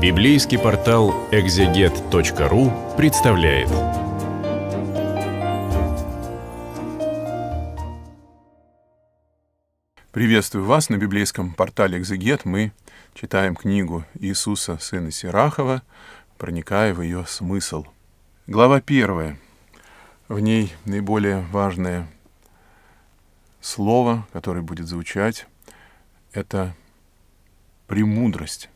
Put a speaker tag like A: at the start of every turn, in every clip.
A: Библейский портал экзегет.ру представляет. Приветствую вас на библейском портале «Экзегет». Мы читаем книгу Иисуса, сына Сирахова, проникая в ее смысл. Глава первая. В ней наиболее важное слово, которое будет звучать, это «премудрость»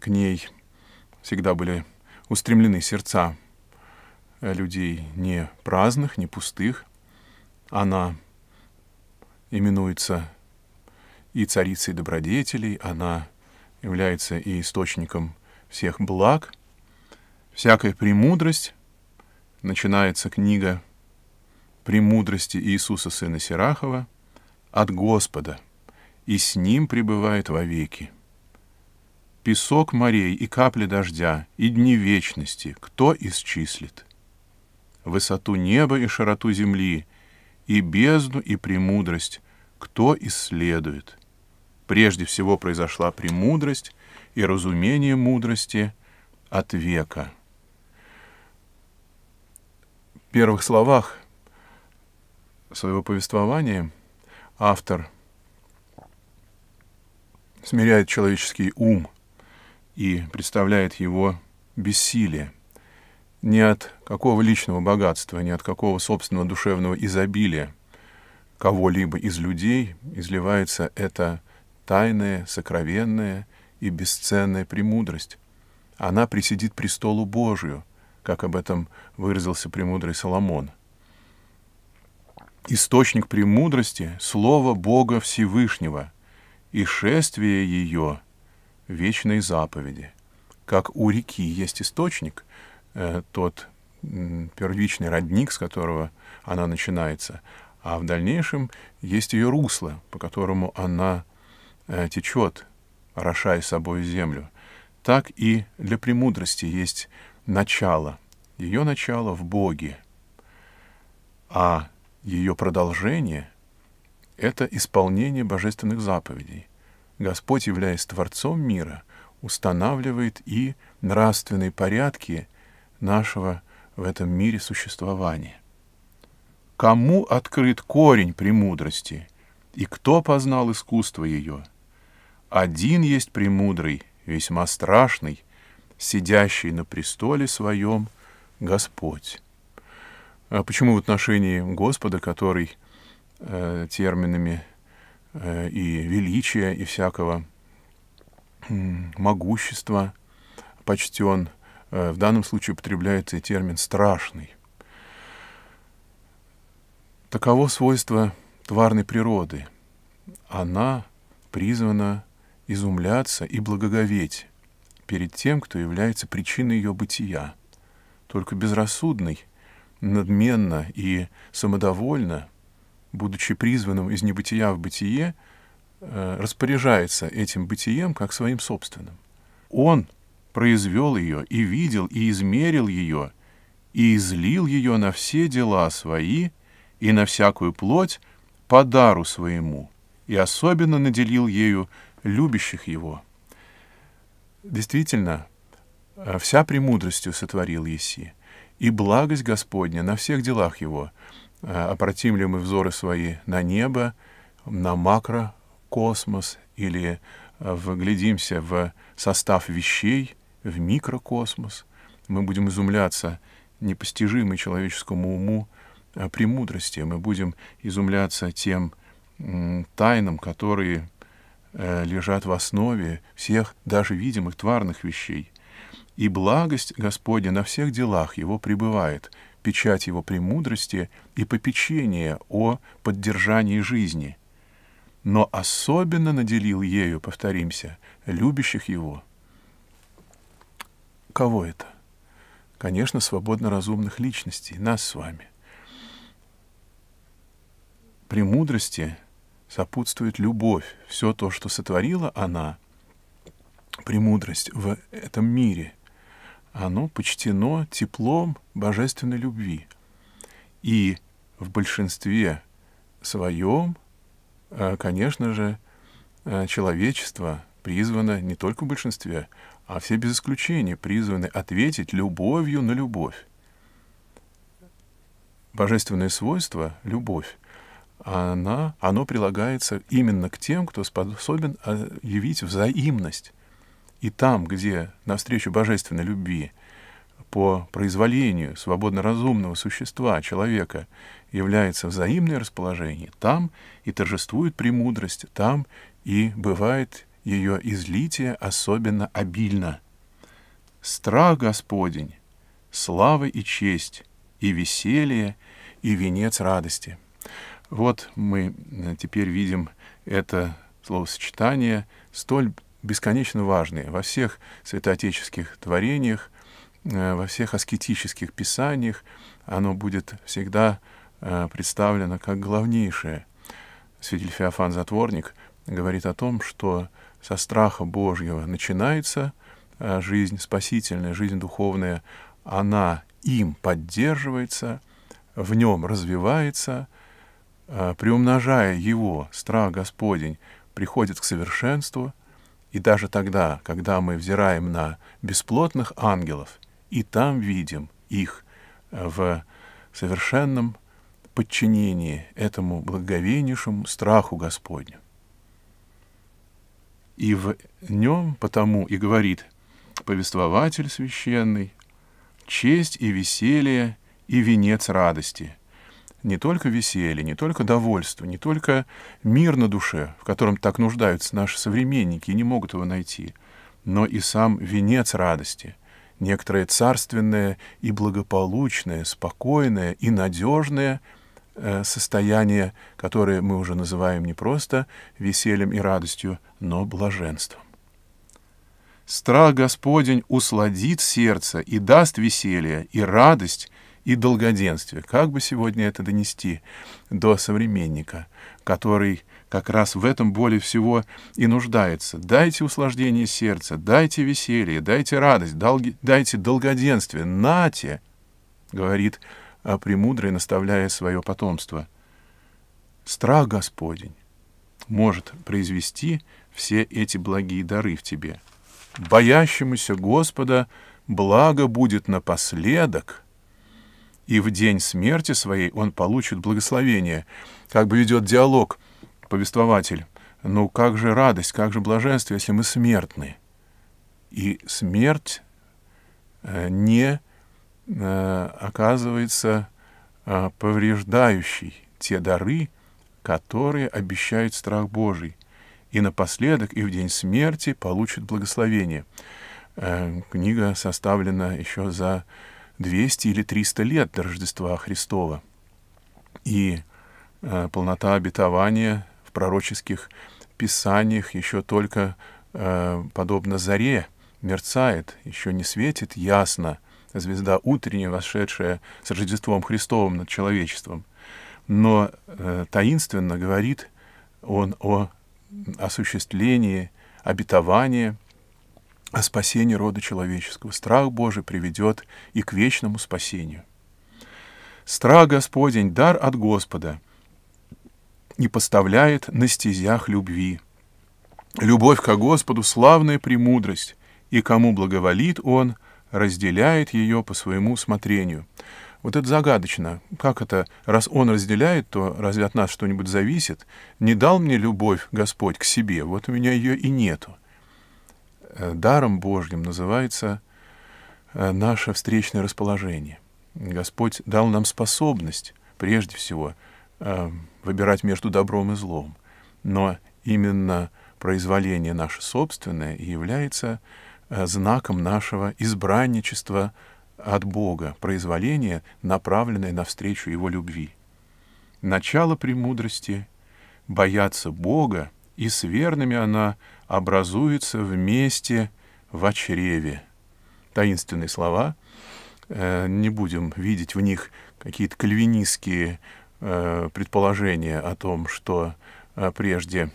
A: к ней всегда были устремлены сердца э, людей не праздных, не пустых. Она именуется и царицей добродетелей, она является и источником всех благ, всякая премудрость. Начинается книга «Премудрости Иисуса Сына Сирахова» от Господа, и с Ним пребывает вовеки песок морей и капли дождя, и дни вечности, кто исчислит? Высоту неба и широту земли, и бездну и премудрость, кто исследует? Прежде всего произошла премудрость и разумение мудрости от века. В первых словах своего повествования автор смиряет человеческий ум – и представляет его бессилие. Не от какого личного богатства, не от какого собственного душевного изобилия кого-либо из людей изливается эта тайная, сокровенная и бесценная премудрость. Она присидит престолу Божию, как об этом выразился премудрый Соломон — источник премудрости — Слово Бога Всевышнего, и шествие ее вечной заповеди. Как у реки есть источник, э, тот первичный родник, с которого она начинается, а в дальнейшем есть ее русло, по которому она э, течет, орошая собой землю. Так и для премудрости есть начало. Ее начало в Боге, а ее продолжение — это исполнение божественных заповедей — Господь, являясь Творцом мира, устанавливает и нравственные порядки нашего в этом мире существования. Кому открыт корень премудрости, и кто познал искусство ее? Один есть премудрый, весьма страшный, сидящий на престоле своем Господь. А почему в отношении Господа, который э, терминами Э, и величия, и всякого могущества почтен. Э, в данном случае употребляется и термин «страшный». Таково свойство тварной природы. Она призвана изумляться и благоговеть перед тем, кто является причиной ее бытия. Только безрассудный, надменно и самодовольно – будучи призванным из небытия в бытие, э, распоряжается этим бытием как своим собственным. Он произвел ее и видел, и измерил ее, и излил ее на все дела свои и на всякую плоть по дару своему, и особенно наделил ею любящих его. Действительно, э, вся премудростью сотворил Еси, и благость Господня на всех делах его — Э, обратим ли мы взоры свои на небо, на макрокосмос или э, вглядимся в состав вещей, в микрокосмос, мы будем изумляться непостижимой человеческому уму э, премудрости, мы будем изумляться тем тайнам, которые лежат в основе всех даже видимых тварных вещей. И благость Господня на всех делах его пребывает, печать его премудрости и попечение о поддержании жизни, но особенно наделил ею, повторимся, любящих его. Кого это? Конечно, свободно разумных личностей, нас с вами. Премудрости сопутствует любовь, все то, что сотворила она, премудрость в этом мире — оно почтено теплом божественной любви. И в большинстве своем, э, конечно же, э, человечество призвано не только в большинстве, а все без исключения призваны ответить любовью на любовь. Божественное свойство — любовь. Она, оно прилагается именно к тем, кто способен э, явить взаимность и там, где навстречу божественной любви, по произволению свободно-разумного существа, человека, является взаимное расположение, там и торжествует премудрость, там и бывает ее излитие особенно обильно. Страх Господень, слава и честь, и веселье, и венец радости. Вот мы э, теперь видим это словосочетание столь бесконечно важные во всех святоотеческих творениях, э, во всех аскетических писаниях. Оно будет всегда э, представлено как главнейшее. Святитель Феофан Затворник говорит о том, что со страха Божьего начинается э, жизнь спасительная, жизнь духовная, она им поддерживается, в нем развивается, приумножая его, страх Господень приходит к совершенству — и даже тогда, когда мы взираем на бесплотных ангелов, и там видим их э, в совершенном подчинении этому благоговейнейшему страху Господню. И в нем потому и говорит повествователь священный, честь и веселье, и венец радости — не только веселье, не только довольство, не только мир на душе, в котором так нуждаются наши современники и не могут его найти, но и сам венец радости, некоторое царственное и благополучное, спокойное и надежное э, состояние, которое мы уже называем не просто весельем и радостью, но блаженством. Страх Господень усладит сердце и даст веселье и радость и долгоденствие. Как бы сегодня это донести до современника, который как раз в этом более всего и нуждается. Дайте услаждение сердца, дайте веселье, дайте радость, долги, дайте долгоденствие. Нате, говорит а премудрый, наставляя свое потомство. Страх Господень может произвести все эти благие дары в тебе. Боящемуся Господа благо будет напоследок — и в день смерти своей он получит благословение. Как бы ведет диалог повествователь. Ну как же радость, как же блаженство, если мы смертны? И смерть э, не э, оказывается э, повреждающей те дары, которые обещает страх Божий. И напоследок, и в день смерти получит благословение. Книга составлена еще за 200 или 300 лет до Рождества Христова. И э, полнота обетования в пророческих писаниях еще только, э, подобно заре, мерцает, еще не светит ясно звезда утренняя, вошедшая с Рождеством Христовым над человечеством. Но э, таинственно говорит он о осуществлении обетования — о спасении рода человеческого. Страх Божий приведет и к вечному спасению. Страх Господень — дар от Господа и поставляет на стезях любви. Любовь ко Господу — славная премудрость, и кому благоволит Он, разделяет ее по своему смотрению. Вот это загадочно. Как это, раз Он разделяет, то разве от нас что-нибудь зависит? Не дал мне любовь Господь к себе, вот у меня ее и нету. Э, даром Божьим называется э, наше встречное расположение. Господь дал нам способность, прежде всего, э, выбирать между добром и злом. Но именно произволение наше собственное и является знаком нашего избранничества от Бога, произволение, направленное навстречу Его любви. Начало премудрости — бояться Бога и с верными она образуется вместе в чреве. Таинственные слова, э, не будем видеть в них какие-то кальвинистские э, предположения о том, что э, прежде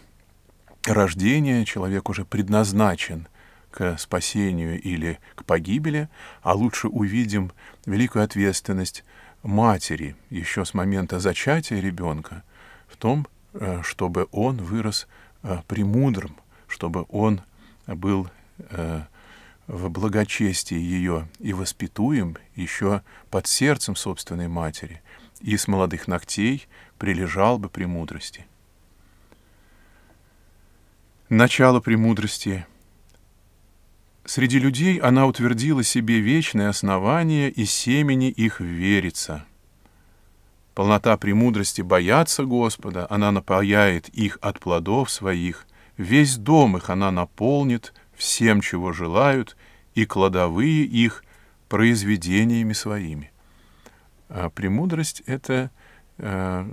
A: рождения человек уже предназначен к спасению или к погибели, а лучше увидим великую ответственность матери еще с момента зачатия ребенка в том, чтобы он вырос Э, премудрым, чтобы он был э, в благочестии ее и воспитуем еще под сердцем собственной матери, и с молодых ногтей прилежал бы премудрости. Начало премудрости. Среди людей она утвердила себе вечное основание и семени их верится — полнота премудрости боятся Господа, она напояет их от плодов своих, весь дом их она наполнит всем, чего желают, и кладовые их произведениями своими. А премудрость — это э,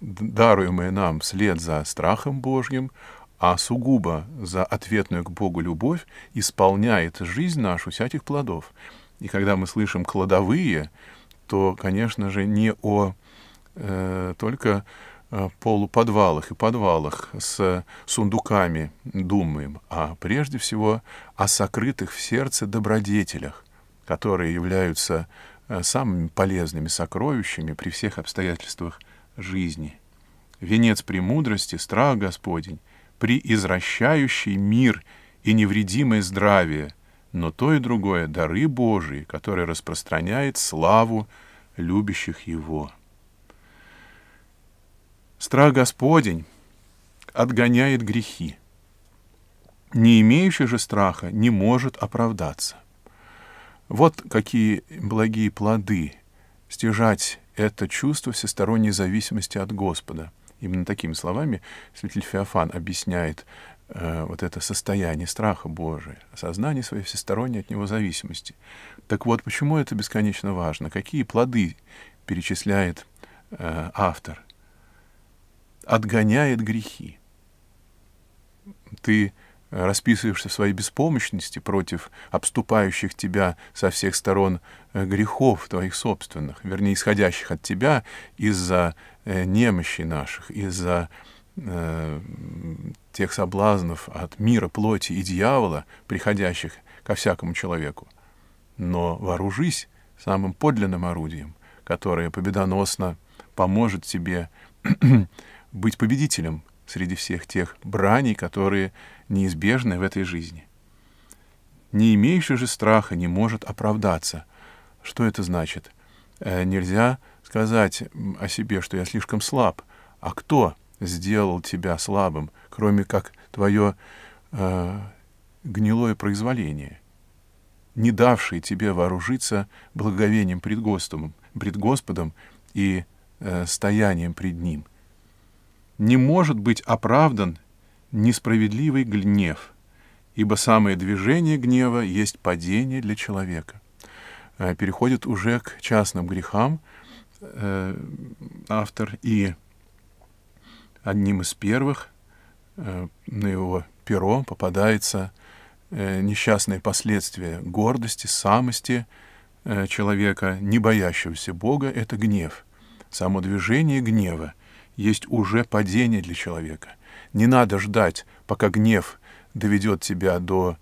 A: даруемое нам вслед за страхом Божьим, а сугубо за ответную к Богу любовь исполняет жизнь нашу всяких плодов. И когда мы слышим «кладовые», то, конечно же, не о э, только э, полуподвалах и подвалах с сундуками думаем, а прежде всего о сокрытых в сердце добродетелях, которые являются э, самыми полезными сокровищами при всех обстоятельствах жизни. Венец премудрости — страх Господень, при извращающий мир и невредимое здравие — но то и другое — дары Божии, которые распространяет славу любящих Его. Страх Господень отгоняет грехи. Не имеющий же страха не может оправдаться. Вот какие благие плоды стяжать это чувство всесторонней зависимости от Господа. Именно такими словами святитель Феофан объясняет Э, вот это состояние страха Божия, осознание своей всесторонней от него зависимости. Так вот, почему это бесконечно важно? Какие плоды перечисляет э, автор? Отгоняет грехи. Ты расписываешься в своей беспомощности против обступающих тебя со всех сторон э, грехов твоих собственных, вернее, исходящих от тебя из-за э, немощи наших, из-за Э, тех соблазнов от мира, плоти и дьявола, приходящих ко всякому человеку. Но вооружись самым подлинным орудием, которое победоносно поможет тебе быть победителем среди всех тех браней, которые неизбежны в этой жизни. Не имеющий же страха не может оправдаться. Что это значит? Э, нельзя сказать о себе, что я слишком слаб. А кто сделал тебя слабым, кроме как твое э, гнилое произволение, не давшее тебе вооружиться благовением пред Господом, пред Господом и э, стоянием пред Ним. Не может быть оправдан несправедливый гнев, ибо самое движение гнева есть падение для человека. Э, переходит уже к частным грехам э, автор и одним из первых э, на его перо попадается э, несчастные последствия гордости, самости э, человека, не боящегося Бога, это гнев. Само движение гнева есть уже падение для человека. Не надо ждать, пока гнев доведет тебя до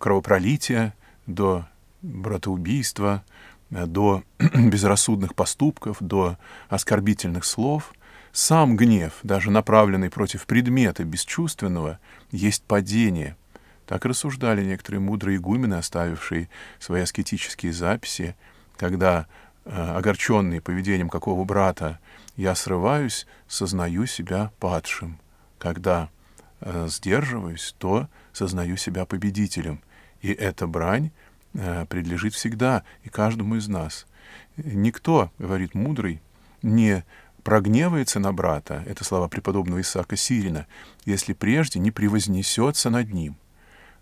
A: кровопролития, до братоубийства, до безрассудных поступков, до оскорбительных слов — сам гнев, даже направленный против предмета бесчувственного, есть падение. Так рассуждали некоторые мудрые игумены, оставившие свои аскетические записи, когда, э, огорченный поведением какого брата, я срываюсь, сознаю себя падшим. Когда э, сдерживаюсь, то сознаю себя победителем. И эта брань э, предлежит всегда и каждому из нас. Никто, говорит мудрый, не прогневается на брата, это слова преподобного Исаака Сирина, если прежде не превознесется над ним.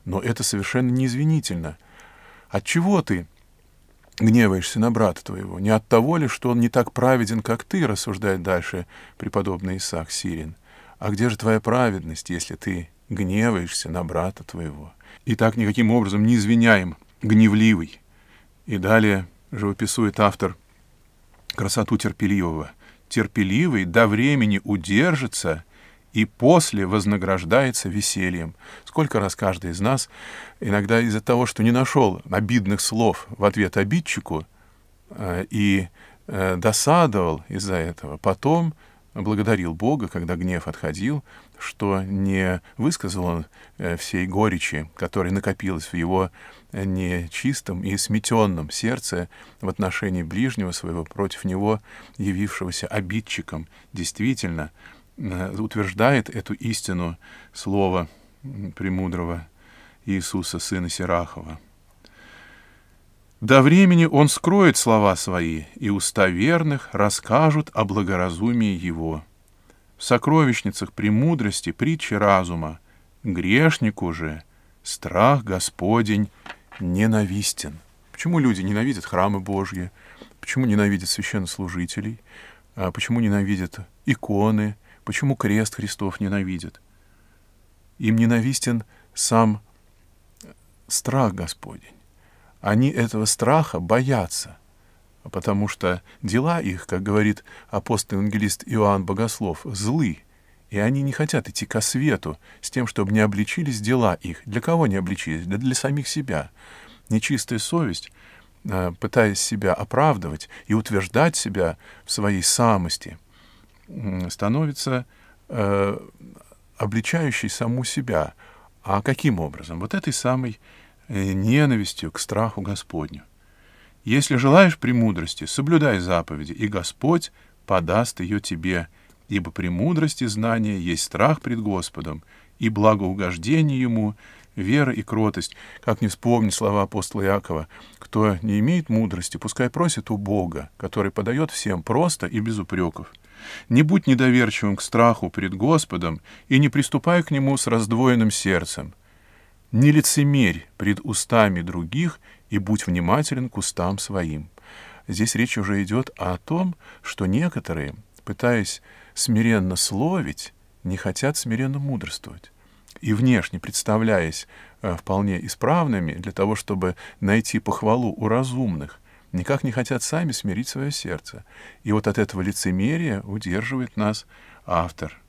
A: Но это совершенно неизвинительно. От чего ты гневаешься на брата твоего? Не от того ли, что он не так праведен, как ты, рассуждает дальше преподобный Исаак Сирин. А где же твоя праведность, если ты гневаешься на брата твоего? И так никаким образом не извиняем гневливый. И далее живописует автор красоту терпеливого — терпеливый до времени удержится и после вознаграждается весельем. Сколько раз каждый из нас иногда из-за того, что не нашел обидных слов в ответ обидчику э, и э, досадовал из-за этого, потом благодарил Бога, когда гнев отходил, что не высказал он э, всей горечи, которая накопилась в его э, нечистом и сметенном сердце в отношении ближнего своего против него, явившегося обидчиком, действительно э, утверждает эту истину слова премудрого Иисуса, сына Сирахова. До времени он скроет слова свои, и уста верных расскажут о благоразумии его. В сокровищницах премудрости притчи разума, грешнику же страх Господень ненавистен. Почему люди ненавидят храмы Божьи? Почему ненавидят священнослужителей? А почему ненавидят иконы? Почему крест Христов ненавидят? Им ненавистен сам страх Господень. Они этого страха боятся, потому что дела их, как говорит апостол-евангелист Иоанн Богослов, злы, и они не хотят идти ко свету с тем, чтобы не обличились дела их. Для кого не обличились? Да для самих себя. Нечистая совесть, э, пытаясь себя оправдывать и утверждать себя в своей самости, становится э, обличающей саму себя. А каким образом? Вот этой самой Э, ненавистью к страху Господню. Если желаешь премудрости, соблюдай заповеди, и Господь подаст ее тебе, ибо премудрость знания есть страх пред Господом, и благоугождение Ему, вера и кротость. Как не вспомнить слова апостола Иакова, кто не имеет мудрости, пускай просит у Бога, который подает всем просто и без упреков. Не будь недоверчивым к страху пред Господом и не приступай к нему с раздвоенным сердцем, не лицемерь пред устами других и будь внимателен к устам своим. Здесь речь уже идет о том, что некоторые, пытаясь смиренно словить, не хотят смиренно мудрствовать. И внешне, представляясь э, вполне исправными для того, чтобы найти похвалу у разумных, никак не хотят сами смирить свое сердце. И вот от этого лицемерия удерживает нас автор.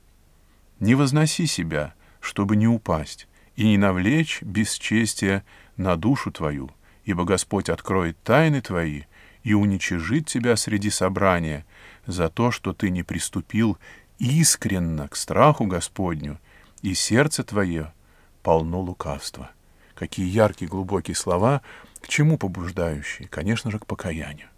A: «Не возноси себя, чтобы не упасть, и не навлечь бесчестие на душу твою, ибо Господь откроет тайны твои и уничижит тебя среди собрания за то, что ты не приступил искренно к страху Господню, и сердце твое полно лукавства. Какие яркие, глубокие слова, к чему побуждающие? Конечно же, к покаянию.